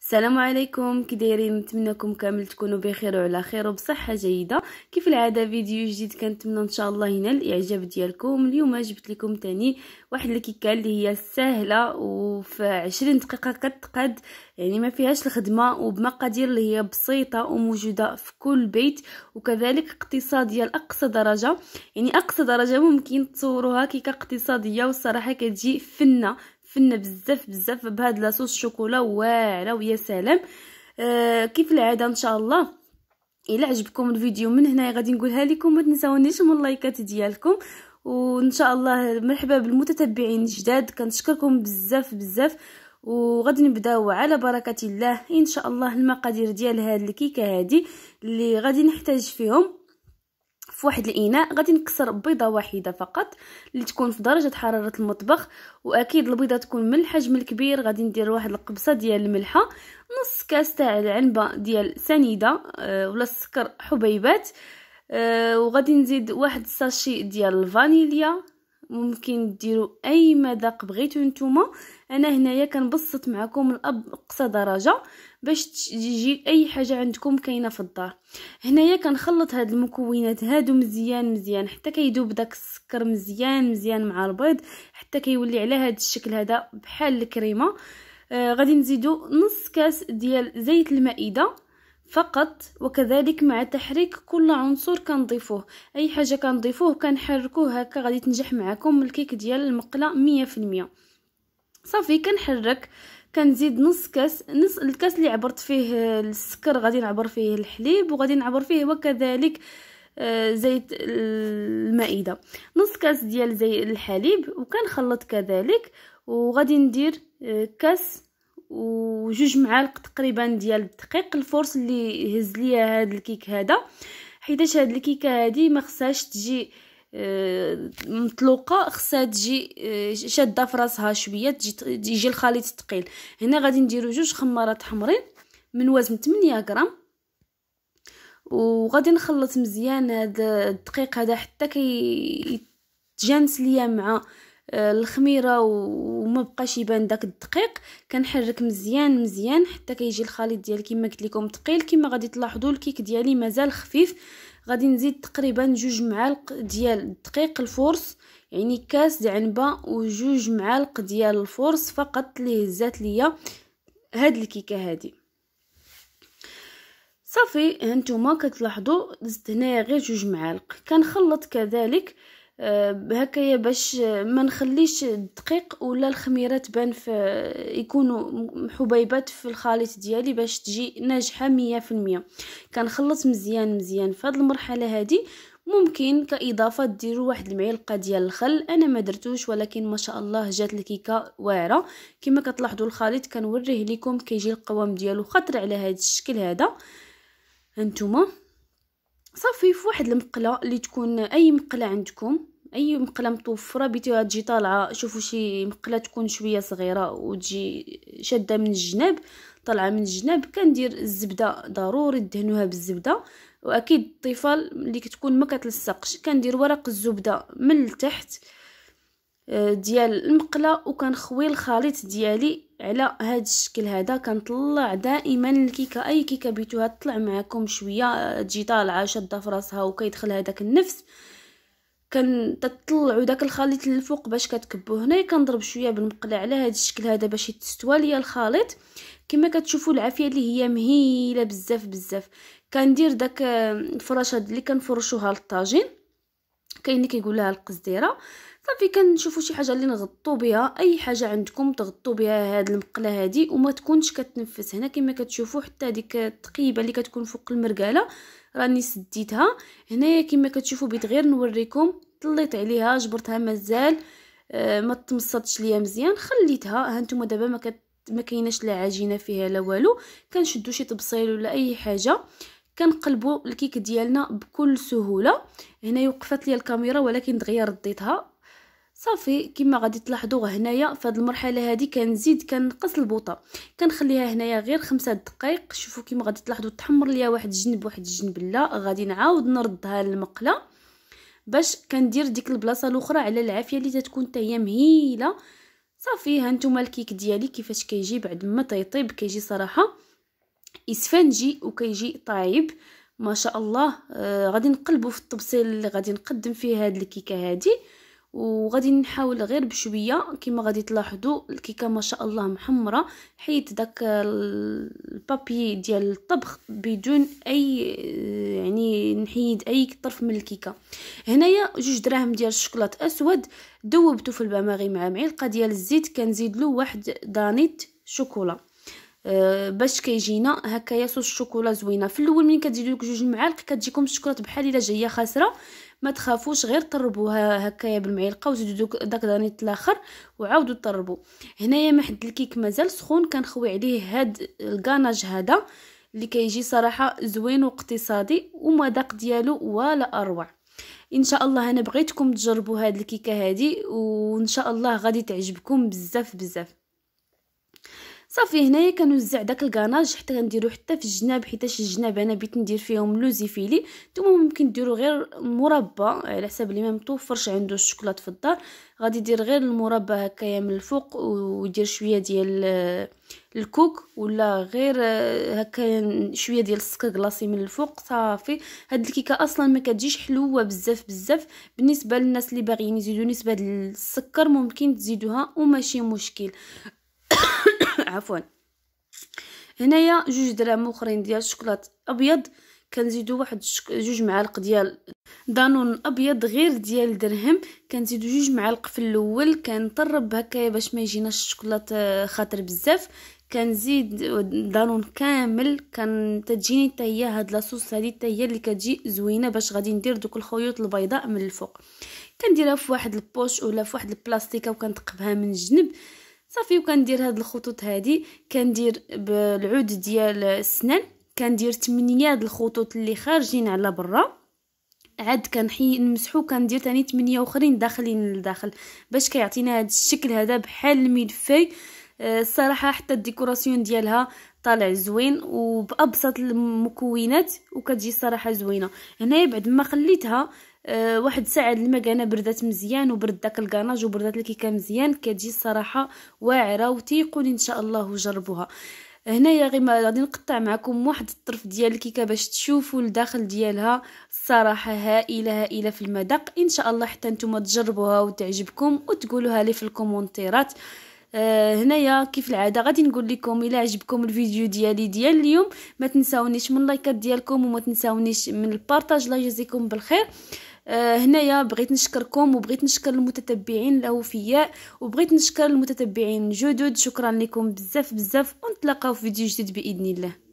السلام عليكم كي دايرين نتمنىكم كامل تكونوا بخير وعلى خير وبصحه جيده كيف العاده فيديو جديد كنتمنى ان شاء الله ينال الاعجاب ديالكم اليوم جبت لكم تاني واحد الكيكه اللي هي سهله وفي 20 دقيقه كتقاد يعني ما فيهاش الخدمه وبمقادير اللي هي بسيطه وموجوده في كل بيت وكذلك اقتصاديه لاقصى درجه يعني اقصى درجه ممكن تصوروها كيكه اقتصاديه والصراحه كتجي فنه تفنى بزاف بزاف بهاد لاصوص شوكولا واعره ويا سلام آه كيف العاده ان شاء الله الا عجبكم الفيديو من هنا غادي نقولها لكم ما تنساونيش من اللايكات ديالكم وان شاء الله مرحبا بالمتتبعين الجداد كنشكركم بزاف بزاف وغادي نبداو على بركه الله ان شاء الله المقادير ديال هاد الكيكه هادي اللي غادي نحتاج فيهم في واحد الاناء غادي نكسر بيضه واحده فقط اللي تكون في درجه حراره المطبخ واكيد البيضه تكون من الحجم الكبير غادي ندير واحد القبصه ديال الملحه نص كاس تاع العنبه ديال سنيده أه ولا السكر حبيبات أه وغادي نزيد واحد الساشي ديال الفانيليا ممكن ديروا اي مذاق بغيتو نتوما انا هنايا كنبسط معكم لأقصى درجه باش تجي اي حاجه عندكم كاينه في الدار هنايا كنخلط هاد المكونات هادو مزيان مزيان حتى كيذوب داك السكر مزيان مزيان مع البيض حتى كيولي على هاد الشكل هذا بحال الكريمه آه غادي نزيدو نص كاس ديال زيت المائده فقط وكذلك مع تحريك كل عنصر كنضيفوه اي حاجه كنضيفوه كنحركوه هكا غادي تنجح معكم الكيك ديال المقله مية صافي كنحرك كنزيد نص كاس نص الكاس اللي عبرت فيه السكر غادي نعبر فيه الحليب وغادي نعبر فيه وكذلك آه، زيت المائده نص كاس ديال زي الحليب وكنخلط كذلك وغادي ندير آه، كاس وجوج معالق تقريبا ديال الدقيق الفرص اللي هز ليا هاد الكيك هذا حيتاش هاد الكيكه هادي ما خصهاش تجي آه، مطلوقه خصها تجي آه، شاده في راسها شويه تجي يجي الخليط ثقيل هنا غادي نديرو جوج خمارات حمرين من وزن 8 غرام وغادي نخلط مزيان هاد الدقيق هذا حتى كي يتجانس ليا مع آه، الخميره وما بقاش يبان داك الدقيق كنحرك مزيان مزيان حتى كيجي الخليط ديالي كما قلت لكم ثقيل كما غادي تلاحظوا الكيك ديالي مازال خفيف غادي نزيد تقريبا جوج معالق ديال الدقيق الفورس يعني كاس عنبه وجوج معالق ديال الفورس فقط اللي هزات ليا هاد الكيكه هادي صافي هانتوما كتلاحظوا زدت هنايا غير جوج معالق كنخلط كذلك آه آه، هكايا باش ما نخليش الدقيق ولا الخميره تبان في يكونوا حبيبات في الخليط ديالي باش تجي ناجحه مية كنخلط مزيان مزيان في هذه المرحله هذه ممكن كاضافه ديروا واحد المعلقه ديال الخل انا ما درتوش ولكن ما شاء الله جات الكيكه واعره كما كتلاحظوا الخليط كنوريه لكم كيجي القوام ديالو خطر على هذا الشكل هذا هانتوما صافي في واحد المقله اللي تكون اي مقله عندكم اي مقله متوفره بيتيها تجي طالعه شوفوا شي مقله تكون شويه صغيره وتجي شاده من الجناب طالعه من الجناب كندير الزبده ضروري دهنوها بالزبده واكيد الطفال اللي كتكون ما كتلصقش كندير ورق الزبده من التحت ديال المقله وكنخوي الخليط ديالي على هذا الشكل هذا كنطلع دائما الكيكه اي كيكه بيتوها تطلع معكم شويه تجي طالعه شاده في راسها وكيدخل هذاك النفس تطلعوا داك الخليط للفوق باش كتكبوا هنا كنضرب شويه بالمقله على هذا الشكل هذا باش يتستوى ليا الخليط كما كتشوفوا العافيه اللي هي مهيله بزاف بزاف كندير داك الفراشات اللي كنفرشوها للطاجين كاين اللي كيقول لها القزديره صافي كنشوفوا شي حاجه اللي نغطوا بها اي حاجه عندكم تغطوا بها هاد المقله هادي وما تكونش كتنفس هنا كما كتشوفوا حتى هذيك التقيبه اللي كتكون فوق المرقاله راني سديتها هنايا كما كتشوفوا بغيت غير نوريكم طليت عليها جبرتها مازال آه، ما تمصتش ليا مزيان خليتها ها نتوما دابا ما ما كايناش لا عجينه فيها لا والو كنشدو شي طبصيل ولا اي حاجه كنقلبوا الكيك ديالنا بكل سهوله هنا وقفت لي الكاميرا ولكن دغيا رديتها صافي كما غادي تلاحظوا هنايا في هذه المرحله هذه كنزيد كنقص البوطه كنخليها هنايا غير خمسة دقائق شوفوا كما غادي تلاحظوا تحمر ليا واحد الجنب واحد الجنب لا غادي نعاود نردها للمقله باش كندير ديك البلاصه الاخرى على العافيه اللي تتكون حتى هي مهيله صافي هانتوما الكيك ديالي كيفاش كيجي بعد ما تيطيب كيجي صراحه اسفنجي وكيجي طايب ما شاء الله آه غادي نقلبو في الطبسيل اللي غادي نقدم فيه هاد الكيكه هادي وغادي نحاول غير بشويه كما غادي تلاحظوا الكيكه ما شاء الله محمره حيت داك البابي ديال الطبخ بدون اي يعني نحيد اي طرف من الكيكه هنايا جوج دراهم ديال الشكلاط اسود ذوبته في البماغي مع معلقه ديال الزيت كنزيد له واحد دانيت شوكولا أه باش كيجينا هكايا صوص الشوكولا زوينه في الاول ملي كتزيدوا لك جوج معالق كتجيكم الشوكولاط بحال الا جايه خاسره ما تخافوش غير طربوها هكايا بالمعلقه وزيدوا داك دانيت الاخر وعاودوا طربوا هنايا محد الكيك مازال سخون كنخوي عليه هاد الكاناج هذا اللي كيجي صراحه زوين واقتصادي ومذاق ديالو ولا اروع ان شاء الله انا بغيتكم تجربوا هاد الكيكه هادي وان شاء الله غادي تعجبكم بزاف بزاف صافي هنايا كنوزع داك الكاناج حتى كنديرو حتى في الجناب حيتاش الجناب انا بيت ندير فيهم لوزي فيلي نتوما ممكن ديرو غير مربى على حساب اللي ما متوفرش عنده الشوكولات في الدار غادي دير غير المربى هكايا من الفوق ودير شويه ديال آه، الكوك ولا غير آه، هكا شويه ديال السكر كلاصي من الفوق صافي هاد الكيكه اصلا ما كتجيش حلوه بزاف بزاف بالنسبه للناس اللي باغيين يزيدوا نسبه السكر ممكن تزيدوها وماشي مشكل عفوا هنايا جوج دراهم اخرين ديال الشوكولات ابيض كنزيدو واحد جوج معالق ديال دانون ابيض غير ديال درهم كنزيدو جوج معالق في الاول كنطرب هكايا باش ما يجيناش الشوكولات آه، خاطر بزاف كنزيد دانون كامل كان تجيني حتى هي هاد لاصوص هادي حتى هي اللي كتجي زوينه باش غادي ندير دوك الخيوط البيضاء من الفوق كنديرها في واحد البوش ولا في واحد البلاستيكه وكنتقبها من الجنب صافي وكندير هاد الخطوط هادي كندير بالعود ديال السنان كندير 8 هاد الخطوط اللي خارجين على برا عاد كنحي نمسحو كندير تاني 8 اخرين داخلين لداخل باش كيعطينا هاد الشكل هذا بحال الملفي آه، الصراحه حتى الديكوراسيون ديالها طالع زوين وبابسط المكونات وكتجي صراحه زوينه هنايا بعد ما خليتها آه، واحد ساعه المكانه بردات مزيان وبرد داك الكاناج وبردات الكيكه مزيان كتجي الصراحه واعره وتيقون ان شاء الله جربوها هنايا غير غادي نقطع معكم واحد الطرف ديال الكيكه باش تشوفوا الداخل ديالها الصراحه هائله هائله في المذاق ان شاء الله حتى نتوما تجربوها وتعجبكم وتقولوها لي في الكومونتيرات آه هنايا كيف العاده غادي نقول لكم الا عجبكم الفيديو ديالي ديال اليوم ما تنساونيش من اللايكات ديالكم وما تنساونيش من البارطاج الله يجازيكم بالخير آه هنايا بغيت نشكركم وبغيت نشكر المتتبعين الاوفياء وبغيت نشكر المتتبعين الجدد شكرا لكم بزاف بزاف ونتلاقاو في فيديو جديد باذن الله